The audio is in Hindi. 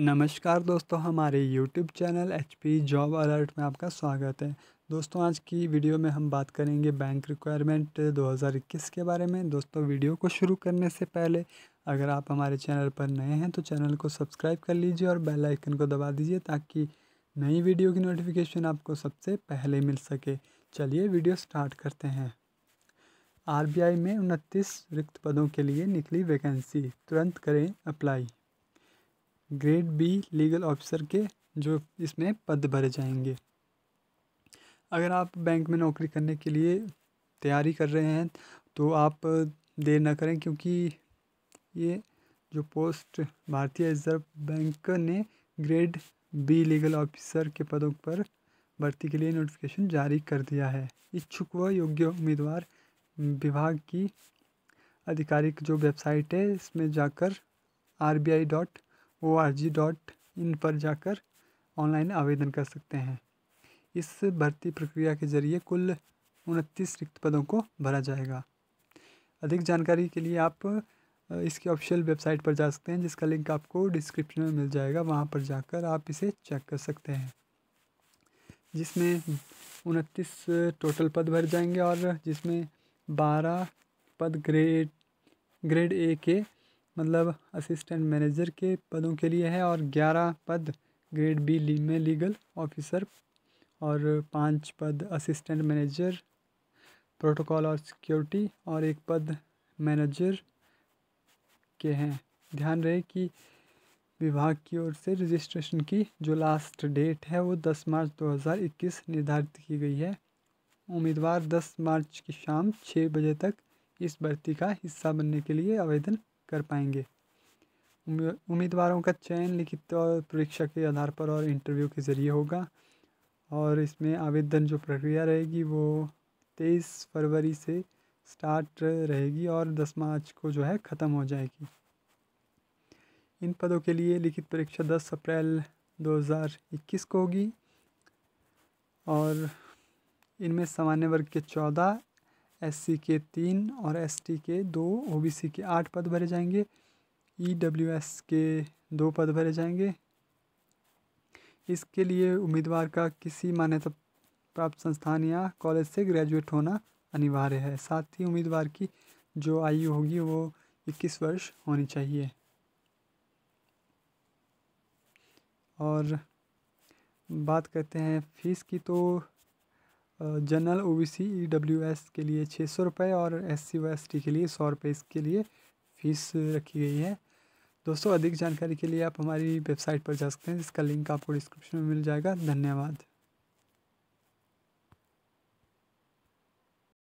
नमस्कार दोस्तों हमारे YouTube channel H P job alert में आपका स्वागत है दोस्तों आज की वीडियो में हम बात करेंगे बैंक रिक्वायरमेंट 2021 के बारे में दोस्तों वीडियो को शुरू करने से पहले अगर आप हमारे चैनल पर नए हैं तो चैनल को सब्सक्राइब कर लीजिए और बेल आइकन को दबा दीजिए ताकि नई वीडियो की नोटिफिकेशन आपको सबसे पहले मिल सके चलिए वीडियो स्टार्ट करते हैं आर में उनतीस रिक्त पदों के लिए निकली वैकेंसी तुरंत करें apply grade B legal officer के जो इसमें पद भरे जाएंगे अगर आप बैंक में नौकरी करने के लिए तैयारी कर रहे हैं तो आप देर ना करें क्योंकि ये जो पोस्ट भारतीय रिजर्व बैंक ने ग्रेड बी लीगल ऑफिसर के पदों पर भर्ती के लिए नोटिफिकेशन जारी कर दिया है इच्छुक व योग्य उम्मीदवार विभाग की आधिकारिक जो वेबसाइट है इसमें जाकर R B I dot O R G dot in पर जाकर ऑनलाइन आवेदन कर सकते हैं इस भर्ती प्रक्रिया के जरिए कुल उनतीस रिक्त पदों को भरा जाएगा अधिक जानकारी के लिए आप इसकी ऑफिशियल वेबसाइट पर जा सकते हैं जिसका लिंक आपको डिस्क्रिप्शन में मिल जाएगा वहाँ पर जाकर आप इसे चेक कर सकते हैं जिसमें उनतीस टोटल पद भर जाएंगे और जिसमें बारह पद ग्रेड ग्रेड ए के मतलब असिस्टेंट मैनेजर के पदों के लिए है और ग्यारह पद ग्रेड बी ली में लीगल ऑफिसर और पांच पद असिस्टेंट मैनेजर प्रोटोकॉल और सिक्योरिटी और एक पद मैनेजर के हैं ध्यान रहे कि विभाग की ओर से रजिस्ट्रेशन की जो लास्ट डेट है वो दस मार्च 2021 निर्धारित की गई है उम्मीदवार दस मार्च की शाम छः बजे तक इस भर्ती का हिस्सा बनने के लिए आवेदन कर पाएंगे उम्मीदवारों का चयन लिखित और परीक्षा के आधार पर और इंटरव्यू के ज़रिए होगा और इसमें आवेदन जो प्रक्रिया रहेगी वो तेईस फरवरी से स्टार्ट रहेगी और दस मार्च को जो है ख़त्म हो जाएगी इन पदों के लिए लिखित परीक्षा दस अप्रैल 2021 को होगी और इनमें सामान्य वर्ग के चौदह एस के तीन और एस के दो ओ के आठ पद भरे जाएंगे ई e के दो पद भरे जाएंगे इसके लिए उम्मीदवार का किसी मान्यता प्राप्त संस्थान या कॉलेज से ग्रेजुएट होना अनिवार्य है साथ ही उम्मीदवार की जो आयु होगी वो इक्कीस वर्ष होनी चाहिए और बात करते हैं फीस की तो general O B C E W S के लिए छः सौ रुपये और एस सी व एस टी के लिए सौ रुपये इसके लिए फ़ीस रखी गई है दोस्तों अधिक जानकारी के लिए आप हमारी वेबसाइट पर जा सकते हैं जिसका लिंक आपको डिस्क्रिप्शन में मिल जाएगा धन्यवाद